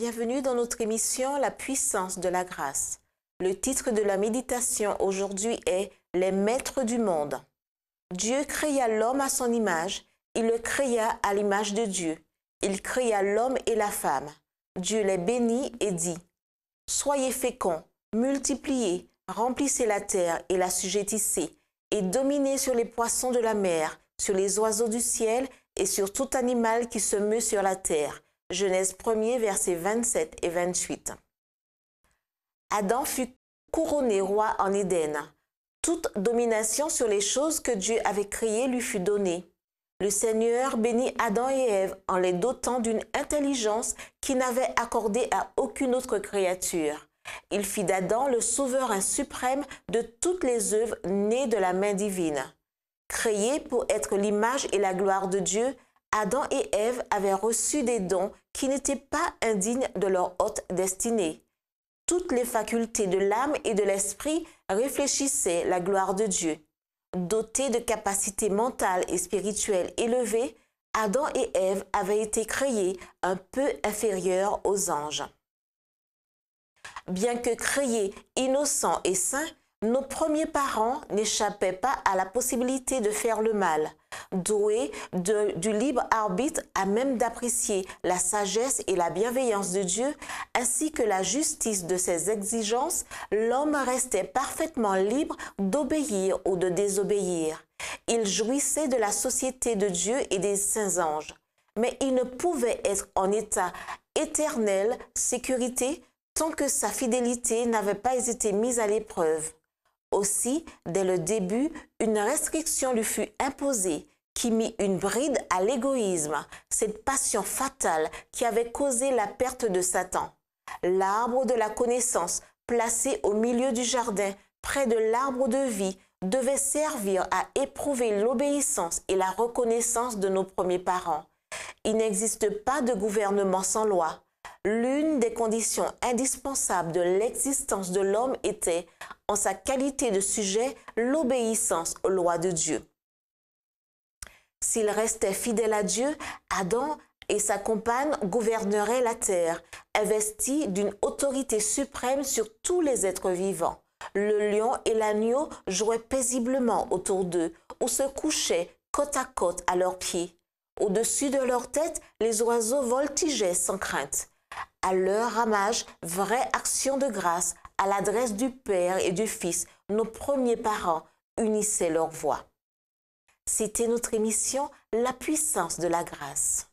Bienvenue dans notre émission La puissance de la grâce. Le titre de la méditation aujourd'hui est Les maîtres du monde. Dieu créa l'homme à son image, il le créa à l'image de Dieu. Il créa l'homme et la femme. Dieu les bénit et dit Soyez féconds, multipliez, remplissez la terre et la et dominez sur les poissons de la mer, sur les oiseaux du ciel et sur tout animal qui se meut sur la terre Genèse 1er, versets 27 et 28. Adam fut couronné roi en Éden. Toute domination sur les choses que Dieu avait créées lui fut donnée. Le Seigneur bénit Adam et Ève en les dotant d'une intelligence qui n'avait accordée à aucune autre créature. Il fit d'Adam le souverain suprême de toutes les œuvres nées de la main divine. Créé pour être l'image et la gloire de Dieu, Adam et Ève avaient reçu des dons qui n'étaient pas indignes de leur haute destinée. Toutes les facultés de l'âme et de l'esprit réfléchissaient la gloire de Dieu. Dotés de capacités mentales et spirituelles élevées, Adam et Ève avaient été créés un peu inférieurs aux anges. Bien que créés innocents et saints, nos premiers parents n'échappaient pas à la possibilité de faire le mal doué du libre arbitre à même d'apprécier la sagesse et la bienveillance de Dieu, ainsi que la justice de ses exigences, l'homme restait parfaitement libre d'obéir ou de désobéir. Il jouissait de la société de Dieu et des saints anges, mais il ne pouvait être en état éternel, sécurité, tant que sa fidélité n'avait pas été mise à l'épreuve. Aussi, dès le début, une restriction lui fut imposée qui mit une bride à l'égoïsme, cette passion fatale qui avait causé la perte de Satan. L'arbre de la connaissance, placé au milieu du jardin, près de l'arbre de vie, devait servir à éprouver l'obéissance et la reconnaissance de nos premiers parents. Il n'existe pas de gouvernement sans loi. L'une des conditions indispensables de l'existence de l'homme était, en sa qualité de sujet, l'obéissance aux lois de Dieu. S'il restait fidèle à Dieu, Adam et sa compagne gouverneraient la terre, investis d'une autorité suprême sur tous les êtres vivants. Le lion et l'agneau jouaient paisiblement autour d'eux ou se couchaient côte à côte à leurs pieds. Au-dessus de leur tête, les oiseaux voltigeaient sans crainte. À leur ramage, vraie action de grâce à l'adresse du Père et du Fils, nos premiers parents unissaient leurs voix. C'était notre émission La puissance de la grâce.